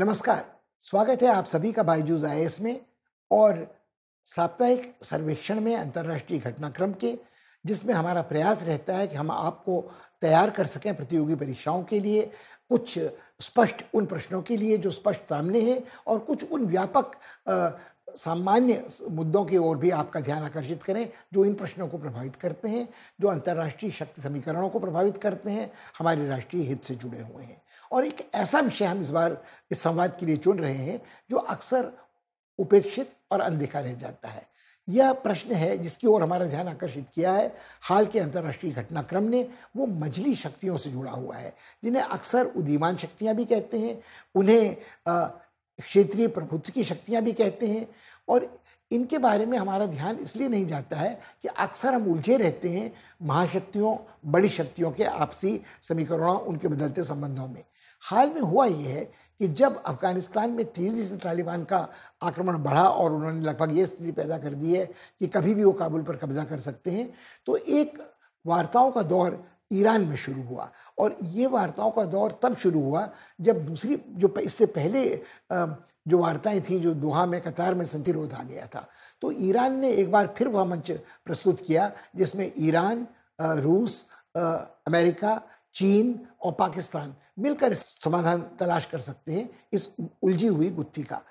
नमस्कार स्वागत है आप सभी का बाईजूज आई में और साप्ताहिक सर्वेक्षण में अंतर्राष्ट्रीय घटनाक्रम के जिसमें हमारा प्रयास रहता है कि हम आपको तैयार कर सकें प्रतियोगी परीक्षाओं के लिए कुछ स्पष्ट उन प्रश्नों के लिए जो स्पष्ट सामने हैं और कुछ उन व्यापक सामान्य मुद्दों की ओर भी आपका ध्यान आकर्षित करें जो इन प्रश्नों को प्रभावित करते हैं जो अंतर्राष्ट्रीय शक्ति समीकरणों को प्रभावित करते हैं हमारे राष्ट्रीय हित से जुड़े हुए हैं और एक ऐसा विषय हम इस बार इस संवाद के लिए चुन रहे हैं जो अक्सर उपेक्षित और अनदेखा रह जाता है यह प्रश्न है जिसकी ओर हमारा ध्यान आकर्षित किया है हाल के अंतर्राष्ट्रीय घटनाक्रम ने वो मजली शक्तियों से जुड़ा हुआ है जिन्हें अक्सर उदीमान शक्तियाँ भी कहते हैं उन्हें क्षेत्रीय प्रभुत्व की शक्तियाँ भी कहते हैं और इनके बारे में हमारा ध्यान इसलिए नहीं जाता है कि अक्सर हम उलझे रहते हैं महाशक्तियों बड़ी शक्तियों के आपसी समीकरणों उनके बदलते संबंधों में हाल में हुआ यह है कि जब अफगानिस्तान में तेज़ी से तालिबान का आक्रमण बढ़ा और उन्होंने लगभग ये स्थिति पैदा कर दी है कि कभी भी वो काबुल पर कब्जा कर सकते हैं तो एक वार्ताओं का दौर ईरान में शुरू हुआ और ये वार्ताओं का दौर तब शुरू हुआ जब दूसरी जो इससे पहले जो वार्ताएं थीं जो दोहा में कतार में संतिरोध आ गया था तो ईरान ने एक बार फिर वह मंच प्रस्तुत किया जिसमें ईरान रूस अमेरिका चीन और पाकिस्तान मिलकर समाधान तलाश कर सकते हैं इस उलझी हुई गुत्थी का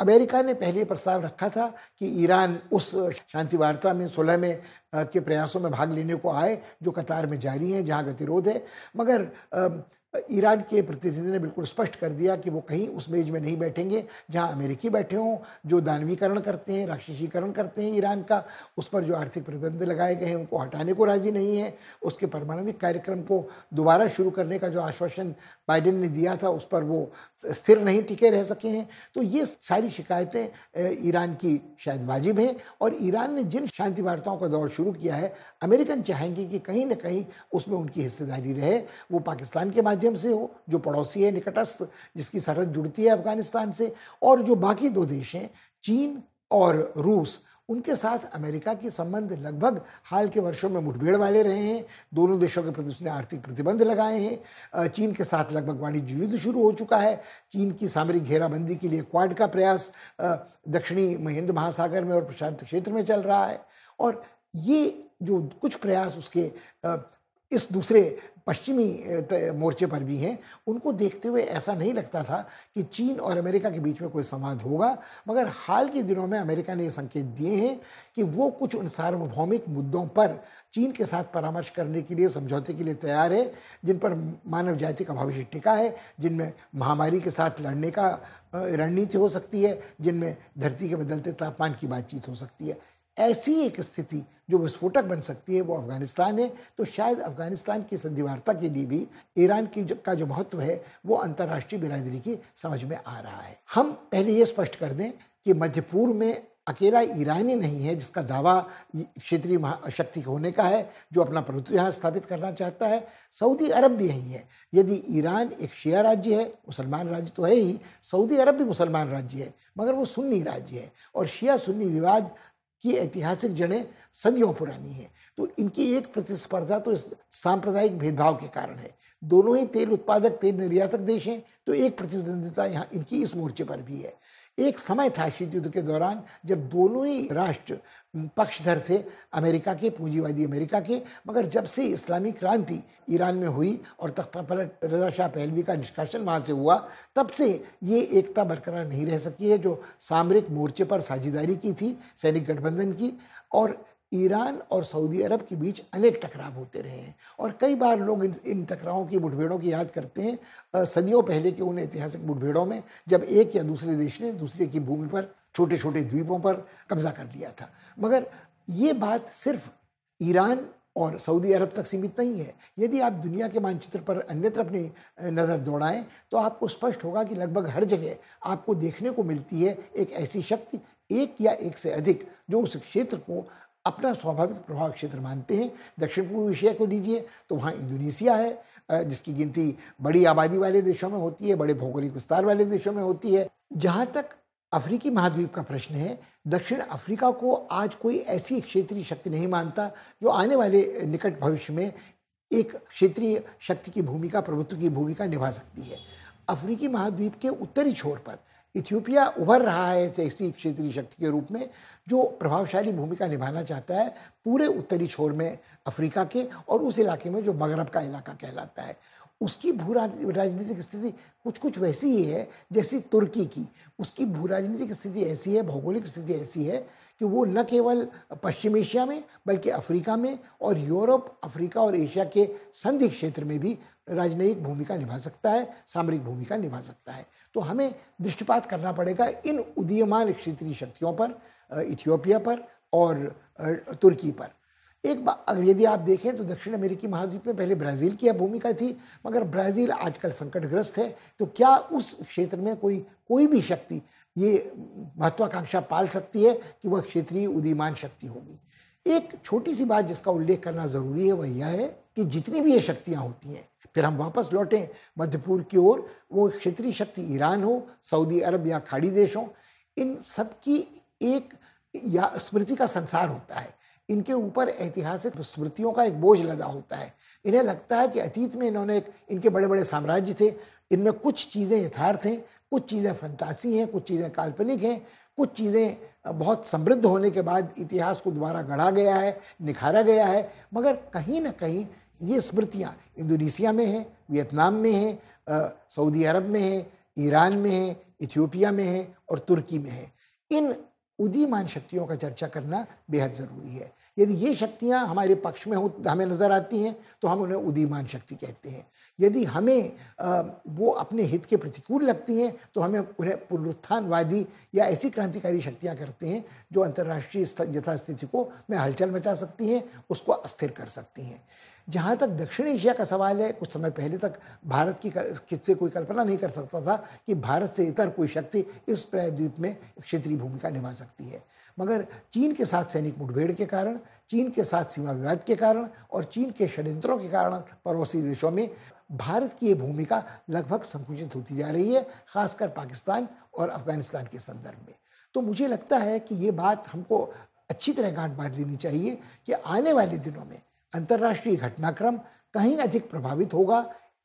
अमेरिका ने पहले प्रस्ताव रखा था कि ईरान उस शांति वार्ता में सोलह में के प्रयासों में भाग लेने को आए जो कतार में जारी है जहाँ गतिरोध है मगर ईरान के प्रतिनिधि ने बिल्कुल स्पष्ट कर दिया कि वो कहीं उस मेज में नहीं बैठेंगे जहां अमेरिकी बैठे हों जो दानवीकरण करते हैं राक्षसीकरण करते हैं ईरान का उस पर जो आर्थिक प्रतिबंध लगाए गए हैं उनको हटाने को राजी नहीं है उसके परमाणविक कार्यक्रम को दोबारा शुरू करने का जो आश्वासन बाइडेन ने दिया था उस पर वो स्थिर नहीं टिके रह सके हैं तो ये सारी शिकायतें ईरान की शायद वाजिब हैं और ईरान ने जिन शांति वार्ताओं का दौर शुरू किया है अमेरिकन चाहेंगे कि कहीं ना कहीं उसमें उनकी हिस्सेदारी रहे वो पाकिस्तान के माध्यम माध्यम से हो जो पड़ोसी है निकटस्थ जिसकी सरहद जुड़ती है अफगानिस्तान से और जो बाकी दो देश हैं चीन और रूस उनके साथ अमेरिका के संबंध लगभग हाल के वर्षों में मुठभेड़ वाले रहे हैं दोनों देशों के प्रति उसने आर्थिक प्रतिबंध लगाए हैं चीन के साथ लगभग वाणिज्य युद्ध शुरू हो चुका है चीन की सामरिक घेराबंदी के लिए क्वाड का प्रयास दक्षिणी हिंद महासागर में और प्रशांत क्षेत्र में चल रहा है और ये जो कुछ प्रयास उसके इस दूसरे पश्चिमी मोर्चे पर भी हैं उनको देखते हुए ऐसा नहीं लगता था कि चीन और अमेरिका के बीच में कोई संवाद होगा मगर हाल के दिनों में अमेरिका ने ये संकेत दिए हैं कि वो कुछ उन सार्वभौमिक मुद्दों पर चीन के साथ परामर्श करने के लिए समझौते के लिए तैयार है जिन पर मानव जाति का भविष्य टिका है जिनमें महामारी के साथ लड़ने का रणनीति हो सकती है जिनमें धरती के बदलते तापमान की बातचीत हो सकती है ऐसी एक स्थिति जो विस्फोटक बन सकती है वो अफगानिस्तान है तो शायद अफगानिस्तान की संधिवार्ता के लिए भी ईरान की जो, का जो महत्व है वो अंतर्राष्ट्रीय बिरादरी की समझ में आ रहा है हम पहले ये स्पष्ट कर दें कि मध्य पूर्व में अकेला ईरान ही नहीं है जिसका दावा क्षेत्रीय महाशक्ति होने का है जो अपना प्रभुत्व यहाँ स्थापित करना चाहता है सऊदी अरब भी यही है यदि ईरान एक शिया राज्य है मुसलमान राज्य तो है ही सऊदी अरब भी मुसलमान राज्य है मगर वो सुन्नी राज्य है और शिया सुन्नी विवाद की ऐतिहासिक जड़ें सदियों पुरानी हैं तो इनकी एक प्रतिस्पर्धा तो इस सांप्रदायिक भेदभाव के कारण है दोनों ही तेल उत्पादक तेल निर्यातक देश हैं तो एक प्रतिद्वंदिता यहाँ इनकी इस मोर्चे पर भी है एक समय था शीत युद्ध के दौरान जब दोनों ही राष्ट्र पक्षधर थे अमेरिका के पूंजीवादी अमेरिका के मगर जब से इस्लामी क्रांति ईरान में हुई और तख्ता पलट रजा शाह पहलवी का निष्कासन वहाँ से हुआ तब से ये एकता बरकरार नहीं रह सकी है जो सामरिक मोर्चे पर साझेदारी की थी सैनिक गठबंधन की और ईरान और सऊदी अरब के बीच अनेक टकराव होते रहे हैं और कई बार लोग इन इन टकरावों की मुठभेड़ों की याद करते हैं सदियों पहले के उन ऐतिहासिक मुठभेड़ों में जब एक या दूसरे देश ने दूसरे की भूमि पर छोटे छोटे द्वीपों पर कब्जा कर लिया था मगर ये बात सिर्फ ईरान और सऊदी अरब तक सीमित नहीं है यदि आप दुनिया के मानचित्र पर अन्यत्र अपनी नज़र दौड़ाएं तो आपको स्पष्ट होगा कि लगभग हर जगह आपको देखने को मिलती है एक ऐसी शक्ति एक या एक से अधिक जो उस क्षेत्र को अपना स्वाभाविक प्रभाव क्षेत्र मानते हैं दक्षिण पूर्व एशिया को लीजिए तो वहाँ इंडोनेशिया है जिसकी गिनती बड़ी आबादी वाले देशों में होती है बड़े भौगोलिक विस्तार वाले देशों में होती है जहाँ तक अफ्रीकी महाद्वीप का प्रश्न है दक्षिण अफ्रीका को आज कोई ऐसी क्षेत्रीय शक्ति नहीं मानता जो आने वाले निकट भविष्य में एक क्षेत्रीय शक्ति की भूमिका प्रभुत्व की भूमिका निभा सकती है अफ्रीकी महाद्वीप के उत्तरी छोर पर इथियोपिया उभर रहा है ऐसी क्षेत्रीय शक्ति के रूप में जो प्रभावशाली भूमिका निभाना चाहता है पूरे उत्तरी छोर में अफ्रीका के और उस इलाके में जो मगरब का इलाका कहलाता है उसकी भू राजनीतिक स्थिति कुछ कुछ वैसी ही है जैसी तुर्की की उसकी भू राजनीतिक स्थिति ऐसी है भौगोलिक स्थिति ऐसी है कि वो न केवल पश्चिम एशिया में बल्कि अफ्रीका में और यूरोप अफ्रीका और एशिया के संधि क्षेत्र में भी राजनयिक भूमिका निभा सकता है सामरिक भूमिका निभा सकता है तो हमें दृष्टिपात करना पड़ेगा इन उदीयमान क्षेत्रीय शक्तियों पर इथियोपिया पर और तुर्की पर एक बार अगर यदि आप देखें तो दक्षिण अमेरिकी महाद्वीप में पहले ब्राज़ील की भूमिका थी मगर ब्राज़ील आजकल संकटग्रस्त है तो क्या उस क्षेत्र में कोई कोई भी शक्ति ये महत्वाकांक्षा पाल सकती है कि वह क्षेत्रीय उदीमान शक्ति होगी एक छोटी सी बात जिसका उल्लेख करना ज़रूरी है वह यह है कि जितनी भी ये शक्तियाँ होती हैं फिर हम वापस लौटें पूर्व की ओर वो क्षेत्रीय शक्ति ईरान हो सऊदी अरब या खाड़ी देश हो इन सबकी एक या स्मृति का संसार होता है इनके ऊपर ऐतिहासिक स्मृतियों का एक बोझ लदा होता है इन्हें लगता है कि अतीत में इन्होंने एक इनके बड़े बड़े साम्राज्य थे इनमें कुछ चीज़ें यथार्थ हैं कुछ चीज़ें फंतासी हैं कुछ चीज़ें काल्पनिक हैं कुछ चीज़ें बहुत समृद्ध होने के बाद इतिहास को दोबारा गढ़ा गया है निखारा गया है मगर कहीं ना कहीं ये स्मृतियाँ इंडोनेशिया में हैं वियतनाम में हैं सऊदी अरब में हैं ईरान में हैं इथियोपिया में हैं और तुर्की में हैं इन उदीमान शक्तियों का चर्चा करना बेहद ज़रूरी है यदि ये शक्तियाँ हमारे पक्ष में हो हमें नज़र आती हैं तो हम उन्हें उदीमान शक्ति कहते हैं यदि हमें आ, वो अपने हित के प्रतिकूल लगती हैं तो हमें उन्हें पुनरुत्थानवादी या ऐसी क्रांतिकारी शक्तियाँ करते हैं जो अंतर्राष्ट्रीय यथास्थिति को में हलचल मचा सकती हैं उसको अस्थिर कर सकती हैं जहाँ तक दक्षिण एशिया का सवाल है कुछ समय पहले तक भारत की किससे कोई कल्पना नहीं कर सकता था कि भारत से इतर कोई शक्ति इस प्रायद्वीप में क्षेत्रीय भूमिका निभा सकती है मगर चीन के साथ सैनिक मुठभेड़ के कारण चीन के साथ सीमा विवाद के कारण और चीन के षड्यंत्रों के कारण पड़ोसी देशों में भारत की ये भूमिका लगभग संकुचित होती जा रही है खासकर पाकिस्तान और अफगानिस्तान के संदर्भ में तो मुझे लगता है कि ये बात हमको अच्छी तरह गांठ बांध लेनी चाहिए कि आने वाले दिनों में अंतर्राष्ट्रीय घटनाक्रम कहीं अधिक प्रभावित होगा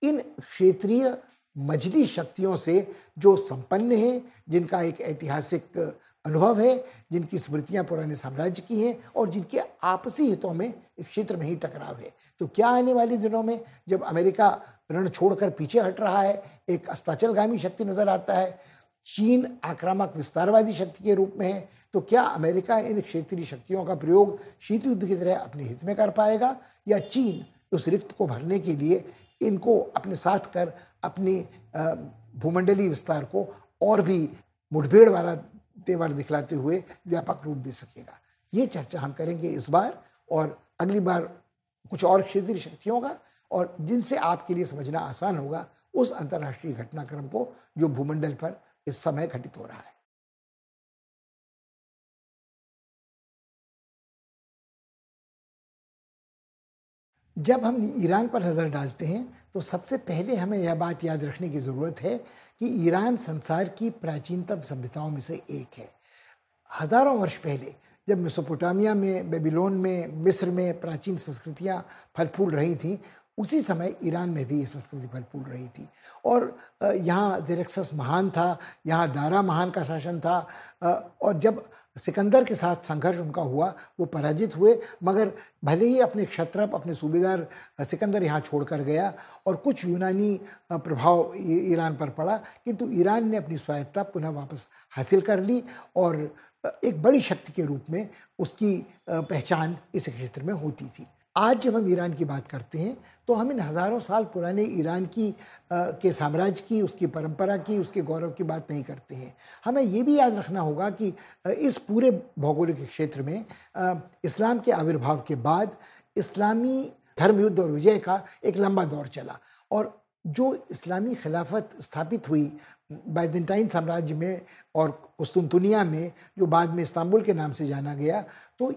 इन क्षेत्रीय मजली शक्तियों से जो संपन्न हैं जिनका एक ऐतिहासिक अनुभव है जिनकी स्मृतियां पुराने साम्राज्य की हैं और जिनके आपसी हितों में इस क्षेत्र में ही टकराव है तो क्या आने वाले दिनों में जब अमेरिका ऋण छोड़कर पीछे हट रहा है एक अस्ताचलगामी शक्ति नजर आता है चीन आक्रामक विस्तारवादी शक्ति के रूप में है तो क्या अमेरिका इन क्षेत्रीय शक्तियों का प्रयोग शीत युद्ध की तरह अपने हित में कर पाएगा या चीन उस रिक्त को भरने के लिए इनको अपने साथ कर अपने भूमंडलीय विस्तार को और भी मुठभेड़ वाला तेवर दिखलाते हुए व्यापक रूप दे सकेगा ये चर्चा हम करेंगे इस बार और अगली बार कुछ और क्षेत्रीय शक्तियों का और जिनसे आपके लिए समझना आसान होगा उस अंतर्राष्ट्रीय घटनाक्रम को जो भूमंडल पर इस समय घटित हो रहा है जब हम ईरान पर नज़र डालते हैं तो सबसे पहले हमें यह बात याद रखने की ज़रूरत है कि ईरान संसार की प्राचीनतम सभ्यताओं में से एक है हज़ारों वर्ष पहले जब मेसोपोटामिया में बेबीलोन में मिस्र में प्राचीन संस्कृतियां फल फूल रही थीं उसी समय ईरान में भी ये संस्कृति फूल रही थी और यहाँ जेरेक्सस महान था यहाँ दारा महान का शासन था और जब सिकंदर के साथ संघर्ष उनका हुआ वो पराजित हुए मगर भले ही अपने क्षत्रप अपने सूबेदार सिकंदर यहाँ छोड़कर गया और कुछ यूनानी प्रभाव ईरान पर पड़ा किंतु ईरान ने अपनी स्वायत्ता पुनः वापस हासिल कर ली और एक बड़ी शक्ति के रूप में उसकी पहचान इस क्षेत्र में होती थी आज जब हम ईरान की बात करते हैं तो हम इन हज़ारों साल पुराने ईरान की आ, के साम्राज्य की उसकी परंपरा की उसके गौरव की बात नहीं करते हैं हमें ये भी याद रखना होगा कि इस पूरे भौगोलिक क्षेत्र में आ, इस्लाम के आविर्भाव के बाद इस्लामी धर्मयुद्ध और विजय का एक लंबा दौर चला और जो इस्लामी खिलाफत स्थापित हुई बाइजेंटाइन साम्राज्य में और कुस्तुनतुनिया में जो बाद में इस्तांबुल के नाम से जाना गया तो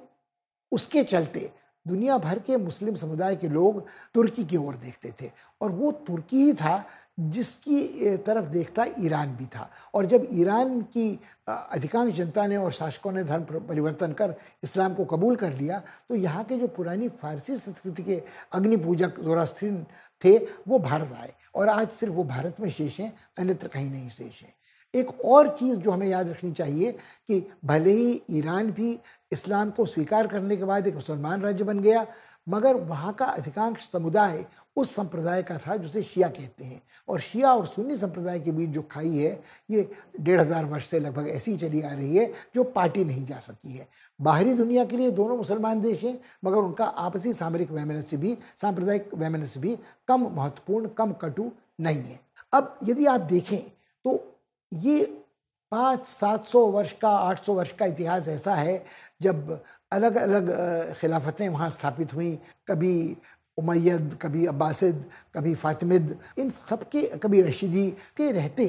उसके चलते दुनिया भर के मुस्लिम समुदाय के लोग तुर्की की ओर देखते थे और वो तुर्की ही था जिसकी तरफ देखता ईरान भी था और जब ईरान की अधिकांश जनता ने और शासकों ने धर्म परिवर्तन कर इस्लाम को कबूल कर लिया तो यहाँ के जो पुरानी फारसी संस्कृति के अग्नि पूजक जोरास्त्रीन थे वो भारत आए और आज सिर्फ वो भारत में शेष हैं अन्यत्र कहीं नहीं शेष हैं एक और चीज़ जो हमें याद रखनी चाहिए कि भले ही ईरान भी इस्लाम को स्वीकार करने के बाद एक मुसलमान राज्य बन गया मगर वहाँ का अधिकांश समुदाय उस संप्रदाय का था जिसे शिया कहते हैं और शिया और सुन्नी संप्रदाय के बीच जो खाई है ये डेढ़ हज़ार वर्ष से लगभग ऐसी चली आ रही है जो पार्टी नहीं जा सकी है बाहरी दुनिया के लिए दोनों मुसलमान देश हैं मगर उनका आपसी सामरिक वैमनस्य भी सांप्रदायिक वैमनस्य भी कम महत्वपूर्ण कम कटु नहीं है अब यदि आप देखें तो ये पाँच सात सौ वर्ष का आठ सौ वर्ष का इतिहास ऐसा है जब अलग अलग खिलाफतें वहाँ स्थापित हुई कभी उमैद कभी अब्बासिद कभी फातिमिद इन सब के कभी रशीदी के रहते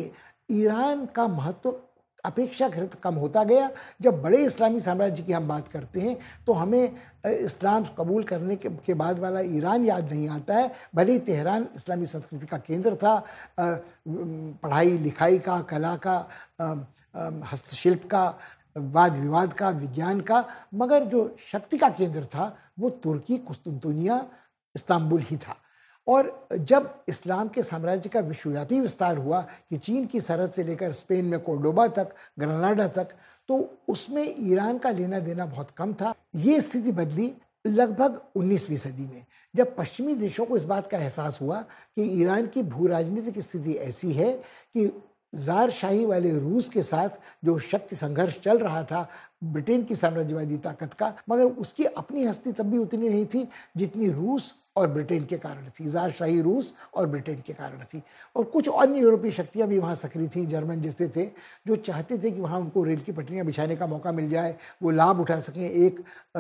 ईरान का महत्व अपेक्षाकृत कम होता गया जब बड़े इस्लामी साम्राज्य की हम बात करते हैं तो हमें इस्लाम कबूल करने के, के बाद वाला ईरान याद नहीं आता है भले ही तेहरान इस्लामी संस्कृति का केंद्र था पढ़ाई लिखाई का कला का हस्तशिल्प का वाद विवाद का विज्ञान का मगर जो शक्ति का केंद्र था वो तुर्की कुस्तुनतुनिया इस्तांबुल ही था और जब इस्लाम के साम्राज्य का विश्वव्यापी विस्तार हुआ कि चीन की सरहद से लेकर स्पेन में कोर्डोबा तक ग्रनाडा तक तो उसमें ईरान का लेना देना बहुत कम था ये स्थिति बदली लगभग 19वीं सदी में जब पश्चिमी देशों को इस बात का एहसास हुआ कि ईरान की भू राजनीतिक स्थिति ऐसी है कि जार शाही वाले रूस के साथ जो शक्ति संघर्ष चल रहा था ब्रिटेन की साम्राज्यवादी ताकत का मगर उसकी अपनी हस्ती तब भी उतनी नहीं थी जितनी रूस और ब्रिटेन के कारण थी शाही रूस और ब्रिटेन के कारण थी और कुछ अन्य यूरोपीय शक्तियाँ भी वहाँ सक्रिय थी जर्मन जैसे थे जो चाहते थे कि वहाँ उनको रेल की पटरियाँ बिछाने का मौका मिल जाए वो लाभ उठा सकें एक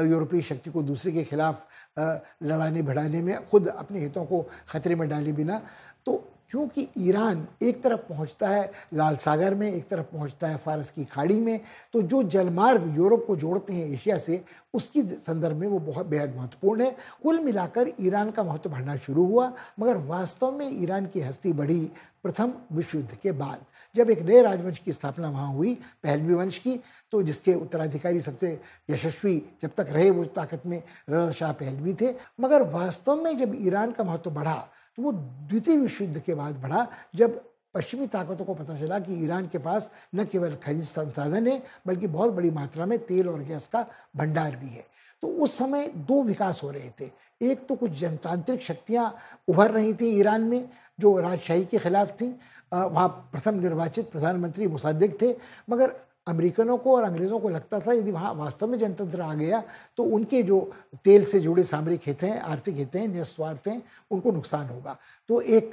यूरोपीय शक्ति को दूसरे के खिलाफ लड़ाने भिड़ाने में खुद अपने हितों को खतरे में डाले बिना तो क्योंकि ईरान एक तरफ पहुंचता है लाल सागर में एक तरफ पहुंचता है फारस की खाड़ी में तो जो जलमार्ग यूरोप को जोड़ते हैं एशिया से उसकी संदर्भ में वो बहुत बेहद महत्वपूर्ण है कुल मिलाकर ईरान का महत्व बढ़ना शुरू हुआ मगर वास्तव में ईरान की हस्ती बढ़ी प्रथम विश्व युद्ध के बाद जब एक नए राजवंश की स्थापना वहाँ हुई पहलवी वंश की तो जिसके उत्तराधिकारी सबसे यशस्वी जब तक रहे वो ताकत में रजा शाह पहलवी थे मगर वास्तव में जब ईरान का महत्व बढ़ा वो द्वितीय विश्व युद्ध के बाद बढ़ा जब पश्चिमी ताकतों को पता चला कि ईरान के पास न केवल खनिज संसाधन है बल्कि बहुत बड़ी मात्रा में तेल और गैस का भंडार भी है तो उस समय दो विकास हो रहे थे एक तो कुछ जनतांत्रिक शक्तियाँ उभर रही थी ईरान में जो राजशाही के खिलाफ थी वहाँ प्रथम निर्वाचित प्रधानमंत्री मुसादिक थे मगर अमेरिकनों को और अंग्रेज़ों को लगता था यदि वहाँ वास्तव में जनतंत्र आ गया तो उनके जो तेल से जुड़े सामरिक हित हैं आर्थिक हित हैं निस्वार्थ हैं उनको नुकसान होगा तो एक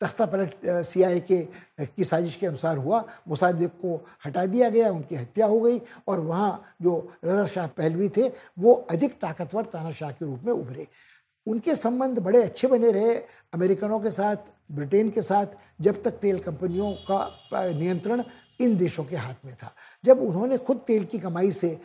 तख्ता पलट सी आई के की साजिश के अनुसार हुआ मुसादिक को हटा दिया गया उनकी हत्या हो गई और वहाँ जो रजा शाह पहलवी थे वो अधिक ताकतवर ताना शाह के रूप में उभरे उनके संबंध बड़े अच्छे बने रहे अमेरिकनों के साथ ब्रिटेन के साथ जब तक तेल कंपनियों का नियंत्रण इन देशों के हाथ में था जब उन्होंने खुद तेल की कमाई से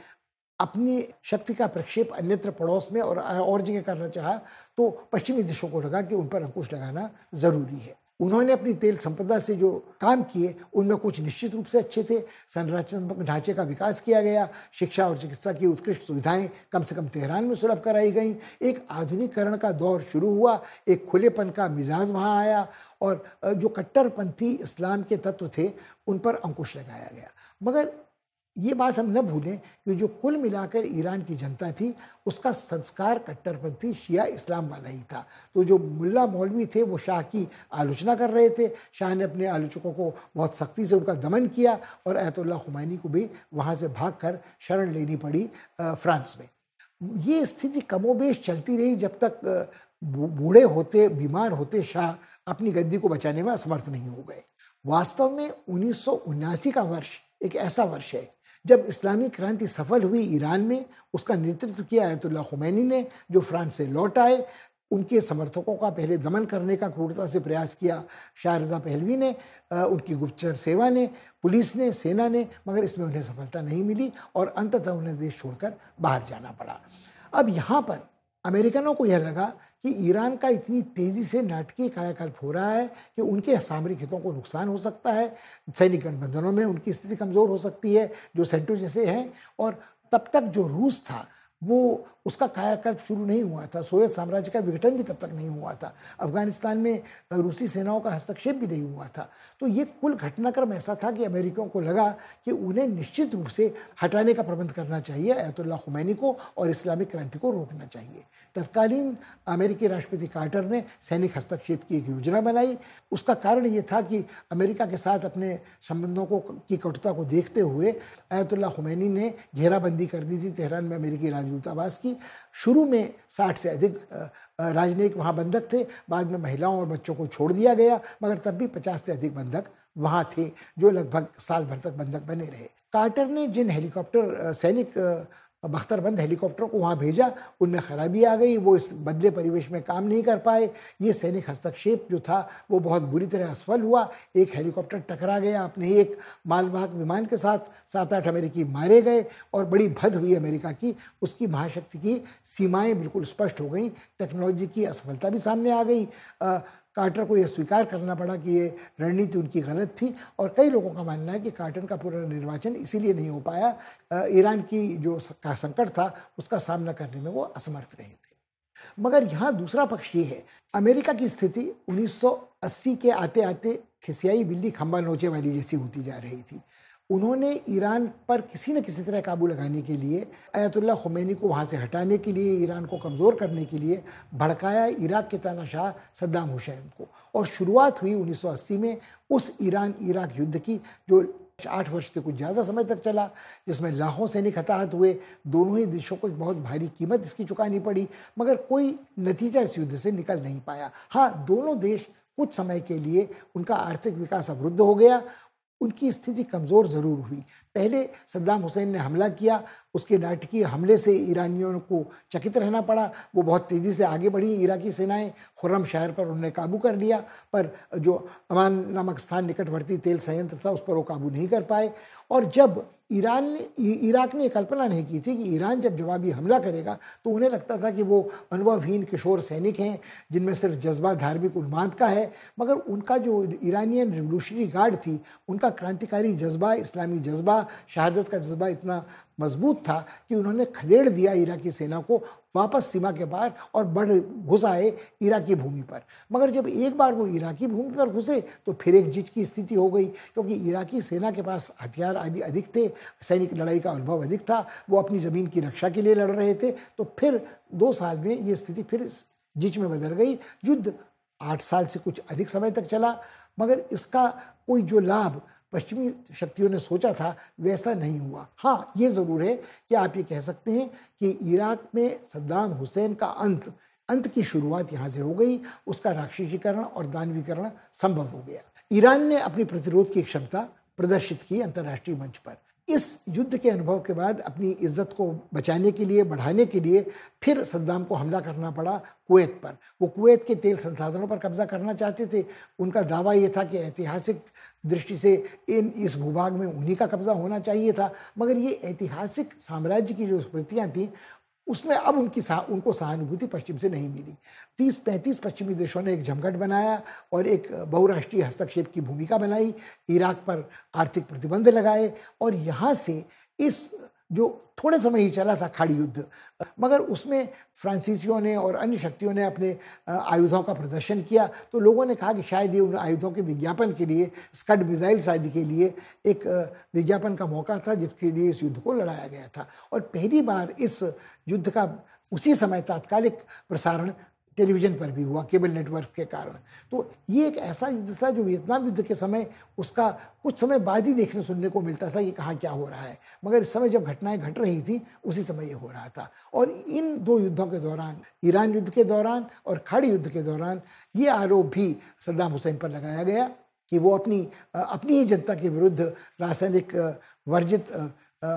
अपनी शक्ति का प्रक्षेप अन्यत्र पड़ोस में और और जगह करना चाहा तो पश्चिमी देशों को लगा कि उन पर अंकुश लगाना ज़रूरी है उन्होंने अपनी तेल संपदा से जो काम किए उनमें कुछ निश्चित रूप से अच्छे थे संरचनात्मक ढांचे का विकास किया गया शिक्षा और चिकित्सा की उत्कृष्ट सुविधाएं कम से कम तेहरान में सुलभ कराई गईं एक आधुनिकीकरण का दौर शुरू हुआ एक खुलेपन का मिजाज वहाँ आया और जो कट्टरपंथी इस्लाम के तत्व थे उन पर अंकुश लगाया गया मगर ये बात हम न भूलें कि जो कुल मिलाकर ईरान की जनता थी उसका संस्कार कट्टरपंथी शिया इस्लाम वाला ही था तो जो मुल्ला मौलवी थे वो शाह की आलोचना कर रहे थे शाह ने अपने आलोचकों को बहुत सख्ती से उनका दमन किया और ऐतुल्ला खुमैनी को भी वहाँ से भाग कर शरण लेनी पड़ी फ्रांस में ये स्थिति कमोबेश चलती रही जब तक बूढ़े होते बीमार होते शाह अपनी गद्दी को बचाने में असमर्थ नहीं हो गए वास्तव में उन्नीस का वर्ष एक ऐसा वर्ष है जब इस्लामी क्रांति सफल हुई ईरान में उसका नेतृत्व किया आयतुल्ला खुमैनी ने जो फ्रांस से लौट आए उनके समर्थकों का पहले दमन करने का क्रूरता से प्रयास किया शाहरजा पहलवी ने उनकी गुप्तचर सेवा ने पुलिस ने सेना ने मगर इसमें उन्हें सफलता नहीं मिली और अंततः उन्हें देश छोड़कर बाहर जाना पड़ा अब यहाँ पर अमेरिकनों को यह लगा कि ईरान का इतनी तेज़ी से नाटकीय कायाकल्प हो रहा है कि उनके सामरिक हितों को नुकसान हो सकता है सैनिक गठबंधनों में उनकी स्थिति कमज़ोर हो सकती है जो सेंटो जैसे हैं और तब तक जो रूस था वो उसका कायाकल्प शुरू नहीं हुआ था सोवियत साम्राज्य का विघटन भी तब तक नहीं हुआ था अफगानिस्तान में रूसी सेनाओं का हस्तक्षेप भी नहीं हुआ था तो ये कुल घटनाक्रम ऐसा था कि अमेरिकियों को लगा कि उन्हें निश्चित रूप से हटाने का प्रबंध करना चाहिए अयतुल्ला खुमैनी को और इस्लामिक क्रांति को रोकना चाहिए तत्कालीन अमेरिकी राष्ट्रपति कार्टर ने सैनिक हस्तक्षेप की एक योजना बनाई उसका कारण ये था कि अमेरिका के साथ अपने संबंधों को की कटुता को देखते हुए अयतुल्ला खुमैनी ने घेराबंदी कर दी थी तेहरान में अमेरिकी राज दूतावास की शुरू में 60 से अधिक राजनयिक वहाँ बंधक थे बाद में महिलाओं और बच्चों को छोड़ दिया गया मगर तब भी 50 से अधिक बंधक वहाँ थे जो लगभग साल भर तक बंधक बने रहे कार्टर ने जिन हेलीकॉप्टर सैनिक बख्तरबंद हेलीकॉप्टरों को वहाँ भेजा उनमें खराबी आ गई वो इस बदले परिवेश में काम नहीं कर पाए ये सैनिक हस्तक्षेप जो था वो बहुत बुरी तरह असफल हुआ एक हेलीकॉप्टर टकरा गया अपने ही एक मालवाहक विमान के साथ सात आठ अमेरिकी मारे गए और बड़ी भद हुई अमेरिका की उसकी महाशक्ति की सीमाएं बिल्कुल स्पष्ट हो गई टेक्नोलॉजी की असफलता भी सामने आ गई कार्टर को यह स्वीकार करना पड़ा कि ये रणनीति उनकी गलत थी और कई लोगों का मानना है कि कार्टन का पूरा निर्वाचन इसीलिए नहीं हो पाया ईरान की जो संकट था उसका सामना करने में वो असमर्थ रहे थे मगर यहाँ दूसरा पक्ष ये है अमेरिका की स्थिति 1980 के आते आते खिसियाई बिल्ली खम्बा नोचे वाली जैसी होती जा रही थी उन्होंने ईरान पर किसी न किसी तरह काबू लगाने के लिए अयतुल्ला खुमैनी को वहाँ से हटाने के लिए ईरान को कमज़ोर करने के लिए भड़काया इराक के तानाशाह सद्दाम हुसैन को और शुरुआत हुई 1980 में उस ईरान इराक युद्ध की जो आठ वर्ष से कुछ ज़्यादा समय तक चला जिसमें लाखों सैनिक हताहत हुए दोनों ही देशों को एक बहुत भारी कीमत इसकी चुकानी पड़ी मगर कोई नतीजा इस युद्ध से निकल नहीं पाया हाँ दोनों देश कुछ समय के लिए उनका आर्थिक विकास अवरुद्ध हो गया उनकी स्थिति कमज़ोर ज़रूर हुई पहले सद्दाम हुसैन ने हमला किया उसके नाटकीय हमले से ईरानियों को चकित रहना पड़ा वो बहुत तेज़ी से आगे बढ़ी इराकी सेनाएं खुर्रम शहर पर उन्होंने काबू कर लिया पर जो अमान नामक स्थान निकटवर्ती तेल संयंत्र था उस पर वो काबू नहीं कर पाए और जब ईरान ने इराक ने कल्पना नहीं की थी कि ईरान जब जवाबी हमला करेगा तो उन्हें लगता था कि वो अनुभवहीन किशोर सैनिक हैं जिनमें सिर्फ जज्बा धार्मिक उन्माद का है मगर उनका जो ईरानियन रिवोल्यूशनरी गार्ड थी उनका क्रांतिकारी जज्बा इस्लामी जज्बा शहादत का जज्बा इतना मजबूत था कि उन्होंने खदेड़ दिया इराकी सेना को वापस सीमा के पार और बढ़ घुस आए इराकी भूमि पर मगर जब एक बार वो इराकी भूमि पर घुसे तो फिर एक जिज की स्थिति हो गई क्योंकि इराकी सेना के पास हथियार आदि अधिक थे सैनिक लड़ाई का अनुभव अधिक था वो अपनी ज़मीन की रक्षा के लिए लड़ रहे थे तो फिर दो साल में ये स्थिति फिर जिच में बदल गई युद्ध आठ साल से कुछ अधिक समय तक चला मगर इसका कोई जो लाभ पश्चिमी शक्तियों ने सोचा था वैसा नहीं हुआ हाँ ये ज़रूर है कि आप ये कह सकते हैं कि इराक में सद्दाम हुसैन का अंत अंत की शुरुआत यहाँ से हो गई उसका राक्षसीकरण और दानवीकरण संभव हो गया ईरान ने अपनी प्रतिरोध की क्षमता प्रदर्शित की अंतर्राष्ट्रीय मंच पर इस युद्ध के अनुभव के बाद अपनी इज्जत को बचाने के लिए बढ़ाने के लिए फिर सद्दाम को हमला करना पड़ा कुवैत पर वो कुवैत के तेल संसाधनों पर कब्जा करना चाहते थे उनका दावा ये था कि ऐतिहासिक दृष्टि से इन इस भूभाग में उन्हीं का कब्जा होना चाहिए था मगर ये ऐतिहासिक साम्राज्य की जो स्मृतियाँ थीं उसमें अब उनकी सा, उनको सहानुभूति पश्चिम से नहीं मिली तीस पैंतीस पश्चिमी देशों ने एक जमघट बनाया और एक बहुराष्ट्रीय हस्तक्षेप की भूमिका बनाई इराक पर आर्थिक प्रतिबंध लगाए और यहाँ से इस जो थोड़े समय ही चला था खाड़ी युद्ध मगर उसमें फ्रांसीसियों ने और अन्य शक्तियों ने अपने आयुधों का प्रदर्शन किया तो लोगों ने कहा कि शायद ये उन आयुधों के विज्ञापन के लिए स्कड मिजाइल आदि के लिए एक विज्ञापन का मौका था जिसके लिए इस युद्ध को लड़ाया गया था और पहली बार इस युद्ध का उसी समय तात्कालिक प्रसारण टेलीविज़न पर भी हुआ केबल नेटवर्क के कारण तो ये एक ऐसा युद्ध था जो वियतनाम युद्ध के समय उसका कुछ समय बाद ही देखने सुनने को मिलता था ये कहाँ क्या हो रहा है मगर इस समय जब घटनाएं घट रही थी उसी समय ये हो रहा था और इन दो युद्धों के दौरान ईरान युद्ध के दौरान और खाड़ी युद्ध के दौरान ये आरोप भी सद्दाम हुसैन पर लगाया गया कि वो अपनी अपनी ही जनता के विरुद्ध रासायनिक वर्जित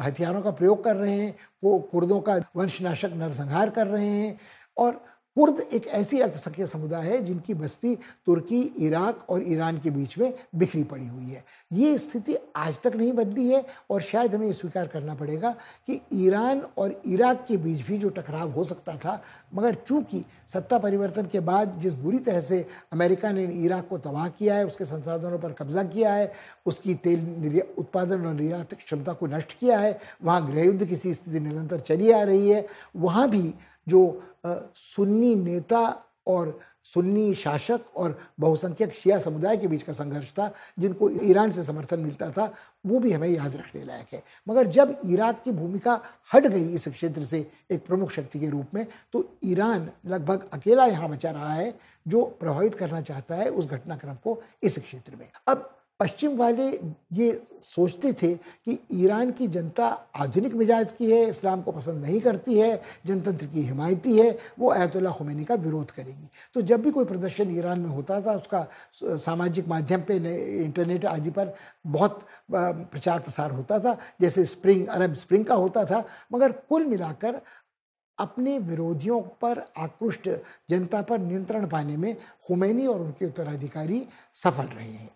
हथियारों का प्रयोग कर रहे हैं वो कुर्दों का वंशनाशक नरसंहार कर रहे हैं और कुर्द एक ऐसी अल्पसंख्यक समुदाय है जिनकी बस्ती तुर्की इराक और ईरान के बीच में बिखरी पड़ी हुई है ये स्थिति आज तक नहीं बदली है और शायद हमें स्वीकार करना पड़ेगा कि ईरान और इराक के बीच भी जो टकराव हो सकता था मगर चूंकि सत्ता परिवर्तन के बाद जिस बुरी तरह से अमेरिका ने इराक को तबाह किया है उसके संसाधनों पर कब्जा किया है उसकी तेल उत्पादन और निर्यात क्षमता को नष्ट किया है वहाँ गृह युद्ध की स्थिति निरंतर चली आ रही है वहाँ भी जो सुन्नी नेता और सुन्नी शासक और बहुसंख्यक शिया समुदाय के बीच का संघर्ष था जिनको ईरान से समर्थन मिलता था वो भी हमें याद रखने लायक है मगर जब इराक की भूमिका हट गई इस क्षेत्र से एक प्रमुख शक्ति के रूप में तो ईरान लगभग अकेला यहाँ बचा रहा है जो प्रभावित करना चाहता है उस घटनाक्रम को इस क्षेत्र में अब पश्चिम वाले ये सोचते थे कि ईरान की जनता आधुनिक मिजाज की है इस्लाम को पसंद नहीं करती है जनतंत्र की हिमायती है वो आयतुल्ला खुमैनी का विरोध करेगी तो जब भी कोई प्रदर्शन ईरान में होता था उसका सामाजिक माध्यम पे इंटरनेट आदि पर बहुत प्रचार प्रसार होता था जैसे स्प्रिंग अरब स्प्रिंग का होता था मगर कुल मिलाकर अपने विरोधियों पर आकृष्ट जनता पर नियंत्रण पाने में हुमैनी और उनके उत्तराधिकारी सफल रहे हैं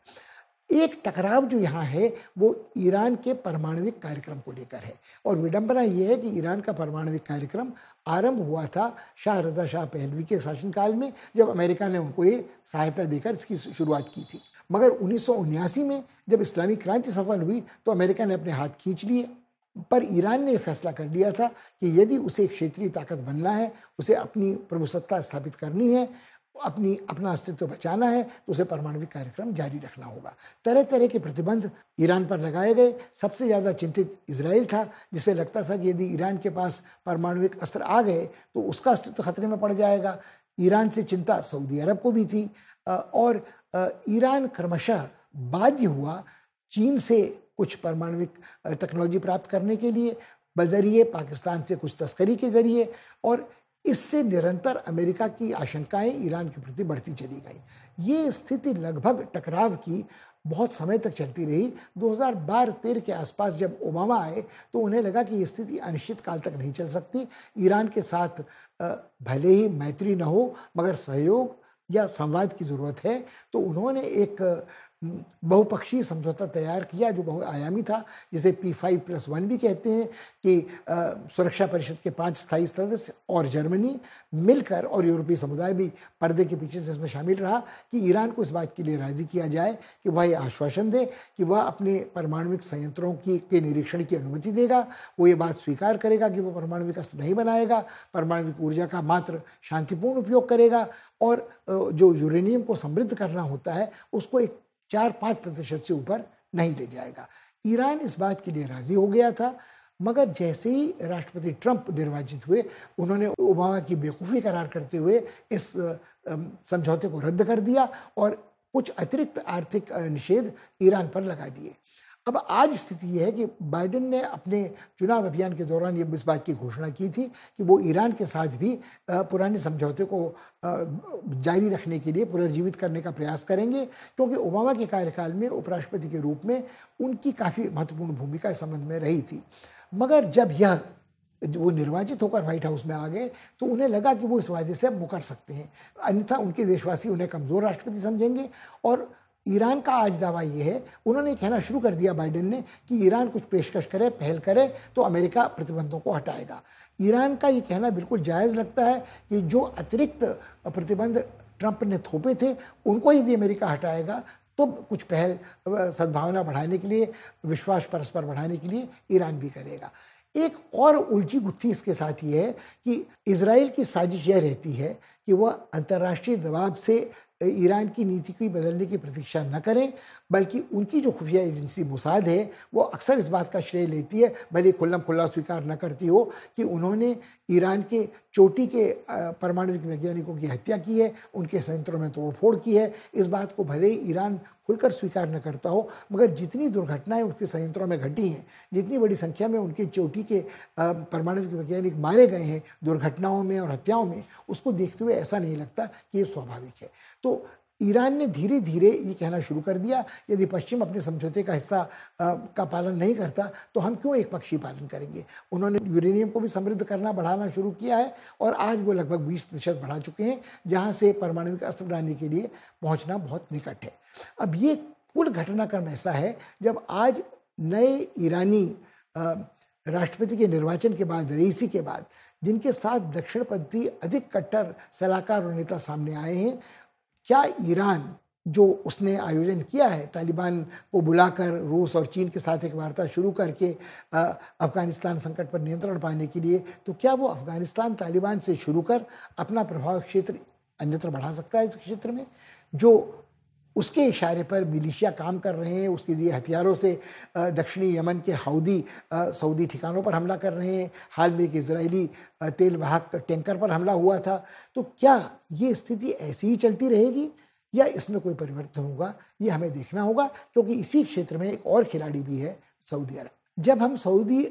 एक टकराव जो यहाँ है वो ईरान के परमाणविक कार्यक्रम को लेकर है और विडंबना यह है कि ईरान का परमाणविक कार्यक्रम आरंभ हुआ था शाह रजा शाह पहलवी के शासनकाल में जब अमेरिका ने उनको ये सहायता देकर इसकी शुरुआत की थी मगर उन्नीस में जब इस्लामी क्रांति सफल हुई तो अमेरिका ने अपने हाथ खींच लिए पर ईरान ने फैसला कर लिया था कि यदि उसे क्षेत्रीय ताकत बनना है उसे अपनी प्रभुसत्ता स्थापित करनी है तो अपनी अपना अस्तित्व बचाना है तो उसे परमाणु कार्यक्रम जारी रखना होगा तरह तरह के प्रतिबंध ईरान पर लगाए गए सबसे ज़्यादा चिंतित इसराइल था जिसे लगता था कि यदि ईरान के पास परमाणुविक अस्त्र आ गए तो उसका अस्तित्व खतरे में पड़ जाएगा ईरान से चिंता सऊदी अरब को भी थी और ईरान क्रमशः बाध्य हुआ चीन से कुछ परमाणुविक टेक्नोलॉजी प्राप्त करने के लिए बजरिए पाकिस्तान से कुछ तस्करी के जरिए और इससे निरंतर अमेरिका की आशंकाएं ईरान के प्रति बढ़ती चली गई ये स्थिति लगभग टकराव की बहुत समय तक चलती रही 2012-13 के आसपास जब ओबामा आए तो उन्हें लगा कि ये स्थिति अनिश्चित काल तक नहीं चल सकती ईरान के साथ भले ही मैत्री न हो मगर सहयोग या संवाद की ज़रूरत है तो उन्होंने एक बहुपक्षीय समझौता तैयार किया जो बहुआयामी था जिसे पी फाइव प्लस वन भी कहते हैं कि सुरक्षा परिषद के पांच स्थायी सदस्य और जर्मनी मिलकर और यूरोपीय समुदाय भी पर्दे के पीछे से इसमें शामिल रहा कि ईरान को इस बात के लिए राज़ी किया जाए कि वह आश्वासन दे कि वह अपने परमाणुविक संयंत्रों की के निरीक्षण की अनुमति देगा वो ये बात स्वीकार करेगा कि वह परमाणुविक अस्त्र नहीं बनाएगा परमाणुविक ऊर्जा का मात्र शांतिपूर्ण उपयोग करेगा और जो यूरेनियम को समृद्ध करना होता है उसको एक चार पाँच प्रतिशत से ऊपर नहीं ले जाएगा ईरान इस बात के लिए राज़ी हो गया था मगर जैसे ही राष्ट्रपति ट्रंप निर्वाचित हुए उन्होंने ओबामा की बेवकूफ़ी करार करते हुए इस समझौते को रद्द कर दिया और कुछ अतिरिक्त आर्थिक निषेध ईरान पर लगा दिए अब आज स्थिति यह है कि बाइडेन ने अपने चुनाव अभियान के दौरान ये इस बात की घोषणा की थी कि वो ईरान के साथ भी पुराने समझौते को जारी रखने के लिए पुनर्जीवित करने का प्रयास करेंगे क्योंकि ओबामा के कार्यकाल में उपराष्ट्रपति के रूप में उनकी काफ़ी महत्वपूर्ण भूमिका इस संबंध में रही थी मगर जब यह वो निर्वाचित होकर व्हाइट हाउस में आ गए तो उन्हें लगा कि वो इस वादे से अब मुकर सकते हैं अन्यथा उनके देशवासी उन्हें कमज़ोर राष्ट्रपति समझेंगे और ईरान का आज दावा यह है उन्होंने कहना शुरू कर दिया बाइडेन ने कि ईरान कुछ पेशकश करे पहल करे तो अमेरिका प्रतिबंधों को हटाएगा ईरान का ये कहना बिल्कुल जायज़ लगता है कि जो अतिरिक्त प्रतिबंध ट्रंप ने थोपे थे उनको यदि अमेरिका हटाएगा तो कुछ पहल सद्भावना बढ़ाने के लिए विश्वास परस्पर बढ़ाने के लिए ईरान भी करेगा एक और उलझी गुत्थी इसके साथ ये है कि इसराइल की साजिश यह रहती है कि वह अंतर्राष्ट्रीय दबाव से ईरान की नीति को बदलने की प्रतीक्षा न करें बल्कि उनकी जो खुफिया एजेंसी मुसाद है वो अक्सर इस बात का श्रेय लेती है भले खुल्लम खुल्ला स्वीकार न करती हो कि उन्होंने ईरान के चोटी के परमाणु वैज्ञानिकों की हत्या की है उनके संयंत्रों में तोड़फोड़ की है इस बात को भले ही ईरान खुलकर स्वीकार न करता हो मगर जितनी दुर्घटनाएं उनके संयंत्रों में घटी हैं जितनी बड़ी संख्या में उनके चोटी के परमाणु वैज्ञानिक मारे गए हैं दुर्घटनाओं में और हत्याओं में उसको देखते हुए ऐसा नहीं लगता कि ये स्वाभाविक है तो ईरान ने धीरे धीरे ये कहना शुरू कर दिया यदि पश्चिम अपने समझौते का हिस्सा का पालन नहीं करता तो हम क्यों एक पक्षी पालन करेंगे उन्होंने यूरेनियम को भी समृद्ध करना बढ़ाना शुरू किया है और आज वो लगभग 20 प्रतिशत बढ़ा चुके हैं जहाँ से परमाणु अस्त्र बनाने के लिए पहुँचना बहुत निकट है अब ये कुल घटनाक्रम ऐसा है जब आज नए ईरानी राष्ट्रपति के निर्वाचन के बाद रईसी के बाद जिनके साथ दक्षिणपंथी अधिक कट्टर सलाहकार और नेता सामने आए हैं क्या ईरान जो उसने आयोजन किया है तालिबान को बुलाकर रूस और चीन के साथ एक वार्ता शुरू करके अफ़गानिस्तान संकट पर नियंत्रण पाने के लिए तो क्या वो अफ़गानिस्तान तालिबान से शुरू कर अपना प्रभाव क्षेत्र अन्यत्र बढ़ा सकता है इस क्षेत्र में जो उसके इशारे पर मिलिशिया काम कर रहे हैं उसके लिए हथियारों से दक्षिणी यमन के हाउदी सऊदी ठिकानों पर हमला कर रहे हैं हाल में एक इसराइली तेल वाहक टैंकर पर हमला हुआ था तो क्या ये स्थिति ऐसी ही चलती रहेगी या इसमें कोई परिवर्तन होगा ये हमें देखना होगा क्योंकि इसी क्षेत्र में एक और खिलाड़ी भी है सऊदी अरब जब हम सऊदी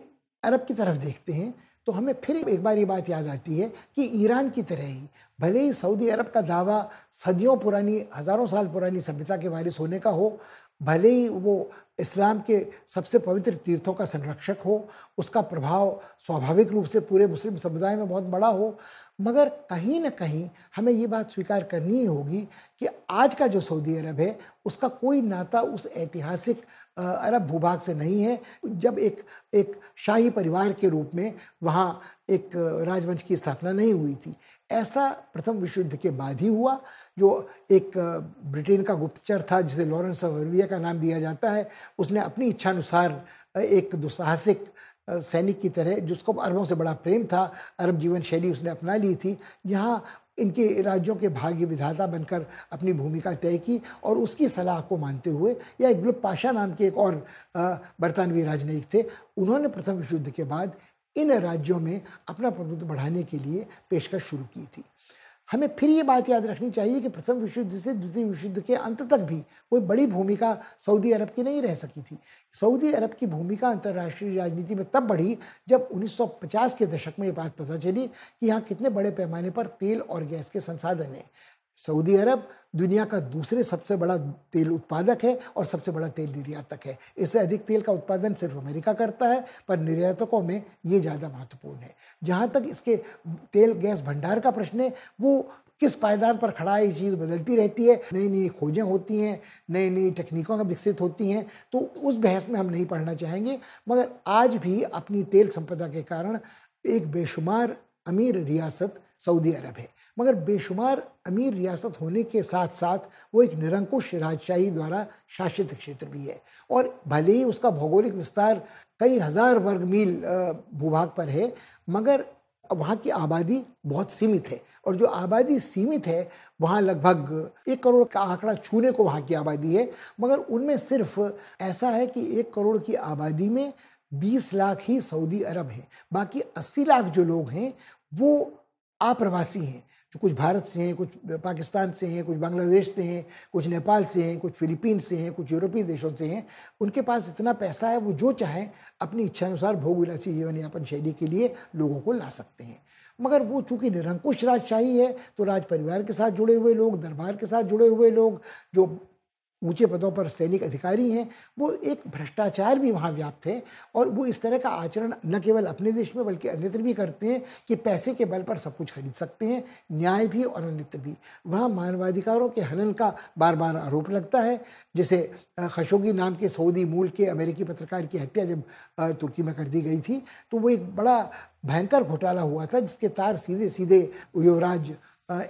अरब की तरफ देखते हैं तो हमें फिर एक बार ये बात याद आती है कि ईरान की तरह ही भले ही सऊदी अरब का दावा सदियों पुरानी हज़ारों साल पुरानी सभ्यता के वारिस होने का हो भले ही वो इस्लाम के सबसे पवित्र तीर्थों का संरक्षक हो उसका प्रभाव स्वाभाविक रूप से पूरे मुस्लिम समुदाय में बहुत बड़ा हो मगर कहीं ना कहीं हमें ये बात स्वीकार करनी ही होगी कि आज का जो सऊदी अरब है उसका कोई नाता उस ऐतिहासिक अरब भूभाग से नहीं है जब एक एक शाही परिवार के रूप में वहाँ एक राजवंश की स्थापना नहीं हुई थी ऐसा प्रथम विश्व युद्ध के बाद ही हुआ जो एक ब्रिटेन का गुप्तचर था जिसे लॉरेंस ऑफ अरबिया का नाम दिया जाता है उसने अपनी इच्छानुसार एक दुस्साहसिक सैनिक की तरह जिसको अरबों से बड़ा प्रेम था अरब जीवन शैली उसने अपना ली थी यहाँ इनके राज्यों के भाग्य विधाता बनकर अपनी भूमिका तय की और उसकी सलाह को मानते हुए या ग्रुप पाशा नाम के एक और बरतानवी राजनयिक थे उन्होंने प्रथम विश्व युद्ध के बाद इन राज्यों में अपना प्रभुत्व बढ़ाने के लिए पेशकश शुरू की थी हमें फिर ये बात याद रखनी चाहिए कि प्रथम विश्व युद्ध से द्वितीय विश्व युद्ध के अंत तक भी कोई बड़ी भूमिका सऊदी अरब की नहीं रह सकी थी सऊदी अरब की भूमिका अंतर्राष्ट्रीय राजनीति में तब बढ़ी जब 1950 के दशक में ये बात पता चली कि यहाँ कितने बड़े पैमाने पर तेल और गैस के संसाधन हैं सऊदी अरब दुनिया का दूसरे सबसे बड़ा तेल उत्पादक है और सबसे बड़ा तेल निर्यातक है इससे अधिक तेल का उत्पादन सिर्फ अमेरिका करता है पर निर्यातकों में ये ज़्यादा महत्वपूर्ण है जहाँ तक इसके तेल गैस भंडार का प्रश्न है वो किस पायदान पर खड़ा है ये चीज़ बदलती रहती है नई नई खोजें होती हैं नई नई टेक्निकों का विकसित होती हैं तो उस बहस में हम नहीं पढ़ना चाहेंगे मगर आज भी अपनी तेल संपदा के कारण एक बेशुमार अमीर रियासत सऊदी अरब है मगर बेशुमार अमीर रियासत होने के साथ साथ वो एक निरंकुश राजशाही द्वारा शासित क्षेत्र भी है और भले ही उसका भौगोलिक विस्तार कई हज़ार वर्ग मील भूभाग पर है मगर वहाँ की आबादी बहुत सीमित है और जो आबादी सीमित है वहाँ लगभग एक करोड़ का आंकड़ा छूने को वहाँ की आबादी है मगर उनमें सिर्फ ऐसा है कि एक करोड़ की आबादी में बीस लाख ही सऊदी अरब है बाकी अस्सी लाख जो लोग हैं वो आप्रवासी हैं जो कुछ भारत से हैं कुछ पाकिस्तान से हैं कुछ बांग्लादेश से हैं कुछ नेपाल से हैं कुछ फिलीपीन से हैं कुछ यूरोपीय देशों से हैं उनके पास इतना पैसा है वो जो चाहें अपनी इच्छानुसार भोग विलासी जीवन यापन शैली के लिए लोगों को ला सकते हैं मगर वो चूंकि निरंकुश राजशाही है तो राज परिवार के साथ जुड़े हुए लोग दरबार के साथ जुड़े हुए लोग जो ऊंचे पदों पर सैनिक अधिकारी हैं वो एक भ्रष्टाचार भी वहाँ व्याप्त है और वो इस तरह का आचरण न केवल अपने देश में बल्कि अन्यत्र भी करते हैं कि पैसे के बल पर सब कुछ खरीद सकते हैं न्याय भी और अन्यत्र भी वहाँ मानवाधिकारों के हनन का बार बार आरोप लगता है जैसे खशोगी नाम के सऊदी मूल के अमेरिकी पत्रकार की हत्या जब तुर्की में कर दी गई थी तो वो एक बड़ा भयंकर घोटाला हुआ था जिसके तार सीधे सीधे युवराज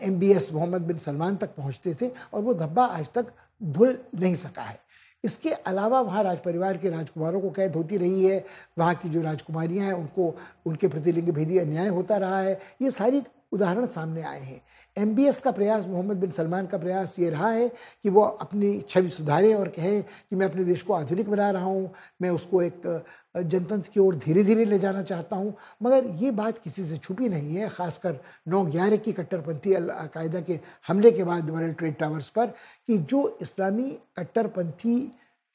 M B S Mohammed bin Salman तक पहुँचते थे और वो धब्बा आज तक भूल नहीं सका है इसके अलावा वहाँ राज परिवार के राजकुमारों को कैद होती रही है वहाँ की जो राजकुमारियाँ हैं उनको उनके प्रति लिंग भेदी अन्याय होता रहा है ये सारी उदाहरण सामने आए हैं एम का प्रयास मोहम्मद बिन सलमान का प्रयास ये रहा है कि वो अपनी छवि सुधारे और कहे कि मैं अपने देश को आधुनिक बना रहा हूँ मैं उसको एक जनतंत्र की ओर धीरे धीरे ले जाना चाहता हूँ मगर ये बात किसी से छुपी नहीं है खासकर नौ ग्यारह की कट्टरपंथी अलकायदा के हमले के बाद वर्ल्ड ट्रेड टावर्स पर कि जो इस्लामी कट्टरपंथी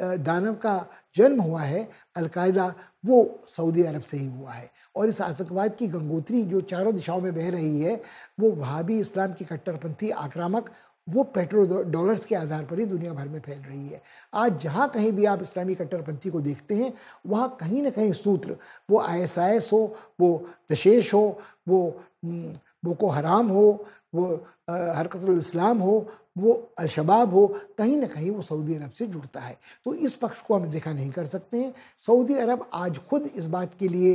दानव का जन्म हुआ है अलकायदा वो सऊदी अरब से ही हुआ है और इस आतंकवाद की गंगोत्री जो चारों दिशाओं में बह रही है वो वहाबी इस्लाम की कट्टरपंथी आक्रामक वो पेट्रो डॉलर्स के आधार पर ही दुनिया भर में फैल रही है आज जहाँ कहीं भी आप इस्लामी कट्टरपंथी को देखते हैं वहाँ कहीं ना कहीं सूत्र वो आईएसआईएस हो वो दशेष हो वो बोको हराम हो वो हरकतलाम हो वो अलशबाब हो कहीं ना कहीं वो सऊदी अरब से जुड़ता है तो इस पक्ष को हम देखा नहीं कर सकते हैं सऊदी अरब आज खुद इस बात के लिए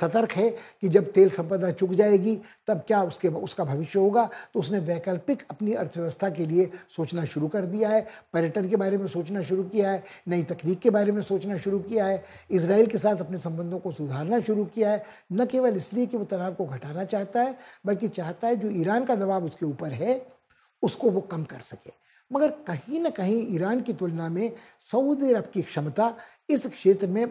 सतर्क है कि जब तेल संपदा चुक जाएगी तब क्या उसके उसका भविष्य होगा तो उसने वैकल्पिक अपनी अर्थव्यवस्था के लिए सोचना शुरू कर दिया है पर्यटन के बारे में सोचना शुरू किया है नई तकनीक के बारे में सोचना शुरू किया है इसराइल के साथ अपने संबंधों को सुधारना शुरू किया है न केवल इसलिए कि वो तनाव को घटाना चाहता है बल्कि चाहता है जो ईरान का दबाव उसके ऊपर है उसको वो कम कर सके मगर कहीं ना कहीं ईरान की तुलना में सऊदी अरब की क्षमता इस क्षेत्र में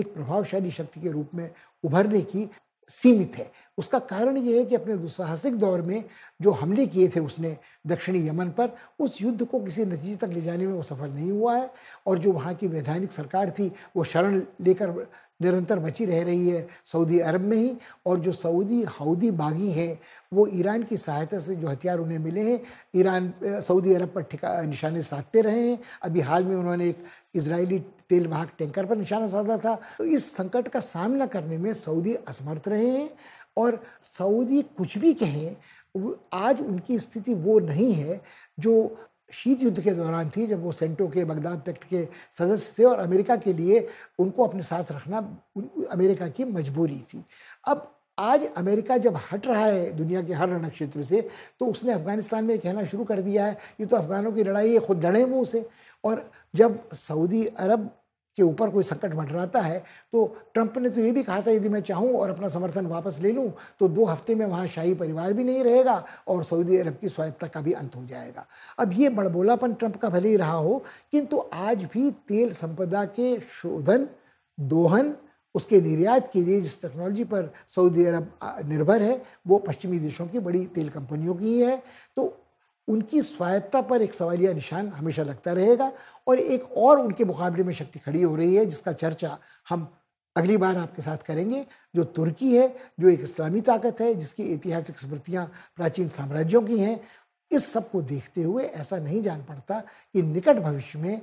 एक प्रभावशाली शक्ति के रूप में उभरने की सीमित है उसका कारण यह है कि अपने दुस्साहसिक दौर में जो हमले किए थे उसने दक्षिणी यमन पर उस युद्ध को किसी नतीजे तक ले जाने में वो सफल नहीं हुआ है और जो वहाँ की वैधानिक सरकार थी वो शरण लेकर निरंतर बची रह रही है सऊदी अरब में ही और जो सऊदी हाउदी बागी हैं वो ईरान की सहायता से जो हथियार उन्हें मिले हैं ईरान सऊदी अरब पर ठिका निशाने साधते रहे हैं अभी हाल में उन्होंने एक इसराइली तेल वाहक टैंकर पर निशाना साधा था तो इस संकट का सामना करने में सऊदी असमर्थ रहे हैं और सऊदी कुछ भी कहें आज उनकी स्थिति वो नहीं है जो शीत युद्ध के दौरान थी जब वो सेंटो के बगदाद पैक्ट के सदस्य थे और अमेरिका के लिए उनको अपने साथ रखना अमेरिका की मजबूरी थी अब आज अमेरिका जब हट रहा है दुनिया के हर रण क्षेत्र से तो उसने अफगानिस्तान में कहना शुरू कर दिया है ये तो अफगानों की लड़ाई है खुद लड़े मुँह से और जब सऊदी अरब के ऊपर कोई संकट मंडराता है तो ट्रंप ने तो ये भी कहा था यदि मैं चाहूँ और अपना समर्थन वापस ले लूँ तो दो हफ्ते में वहाँ शाही परिवार भी नहीं रहेगा और सऊदी अरब की स्वायत्ता का भी अंत हो जाएगा अब ये बड़बोलापन ट्रंप का भले ही रहा हो किंतु तो आज भी तेल संपदा के शोधन दोहन उसके निर्यात के लिए जिस टेक्नोलॉजी पर सऊदी अरब निर्भर है वो पश्चिमी देशों की बड़ी तेल कंपनियों की ही है तो उनकी स्वायत्ता पर एक सवालिया निशान हमेशा लगता रहेगा और एक और उनके मुकाबले में शक्ति खड़ी हो रही है जिसका चर्चा हम अगली बार आपके साथ करेंगे जो तुर्की है जो एक इस्लामी ताकत है जिसकी ऐतिहासिक स्मृतियाँ प्राचीन साम्राज्यों की हैं इस सब को देखते हुए ऐसा नहीं जान पड़ता कि निकट भविष्य में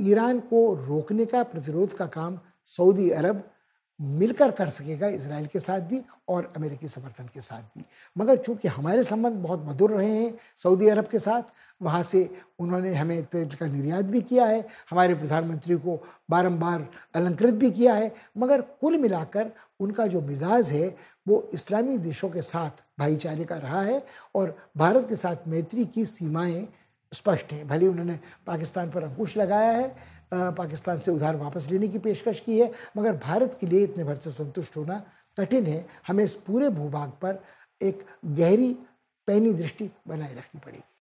ईरान को रोकने का प्रतिरोध का काम सऊदी अरब मिलकर कर सकेगा इसराइल के साथ भी और अमेरिकी समर्थन के साथ भी मगर चूंकि हमारे संबंध बहुत मधुर रहे हैं सऊदी अरब के साथ वहाँ से उन्होंने हमें तेल का निर्यात भी किया है हमारे प्रधानमंत्री को बारंबार अलंकृत भी किया है मगर कुल मिलाकर उनका जो मिजाज है वो इस्लामी देशों के साथ भाईचारे का रहा है और भारत के साथ मैत्री की सीमाएँ स्पष्ट हैं भले उन्होंने पाकिस्तान पर अंकुश लगाया है पाकिस्तान से उधार वापस लेने की पेशकश की है मगर भारत के लिए इतने भर से संतुष्ट होना कठिन है हमें इस पूरे भूभाग पर एक गहरी पैनी दृष्टि बनाए रखनी पड़ेगी